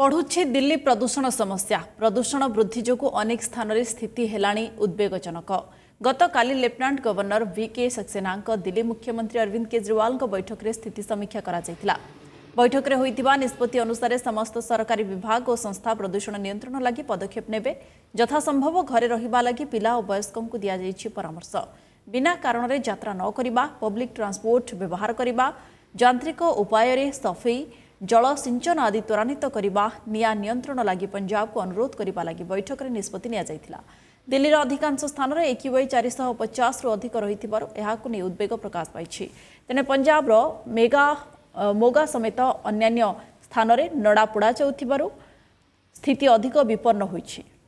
ବଢ଼ୁଛି ଦିଲ୍ଲୀ ପ୍ରଦୂଷଣ ସମସ୍ୟା ପ୍ରଦୂଷଣ ବୃଦ୍ଧି ଯୋଗୁଁ ଅନେକ ସ୍ଥାନରେ ସ୍ଥିତି ହେଲାଣି ଉଦ୍ବେଗଜନକ ଗତକାଲି ଲେଫ୍ଟନାଣ୍ଟ ଗଭର୍ଣ୍ଣର ଭିକେ ସକ୍ସେନାଙ୍କ ଦିଲ୍ଲୀ ମୁଖ୍ୟମନ୍ତ୍ରୀ ଅରବିନ୍ଦ କେଜରିୱାଲଙ୍କ ବୈଠକରେ ସ୍ଥିତି ସମୀକ୍ଷା କରାଯାଇଥିଲା ବୈଠକରେ ହୋଇଥିବା ନିଷ୍ପତ୍ତି ଅନୁସାରେ ସମସ୍ତ ସରକାରୀ ବିଭାଗ ଓ ସଂସ୍ଥା ପ୍ରଦୂଷଣ ନିୟନ୍ତ୍ରଣ ଲାଗି ପଦକ୍ଷେପ ନେବେ ଯଥାସମ୍ଭବ ଘରେ ରହିବା ଲାଗି ପିଲା ଓ ବୟସ୍କଙ୍କୁ ଦିଆଯାଇଛି ପରାମର୍ଶ ବିନା କାରଣରେ ଯାତ୍ରା ନ କରିବା ପବ୍ଲିକ୍ ଟ୍ରାନ୍ସପୋର୍ଟ ବ୍ୟବହାର କରିବା ଯାନ୍ତ୍ରିକ ଉପାୟରେ ସଫେଇ जल सिंचन आदि त्वरान्वित गर्ने नियाँ नियन्त्रण लागि को अनुरोध गर्ैठकले निष्पत्ति निजाइला दिल्ली र अधिकांश स्थानले एक वे चारिश पचास रु अधिक रहि उद्वेग प्रकाश पाञ्ज र मेगा मोगा समेत अन्य स्थानले नडापोडा चाहिँ स्थिति अधिक विपन्न हुन्छ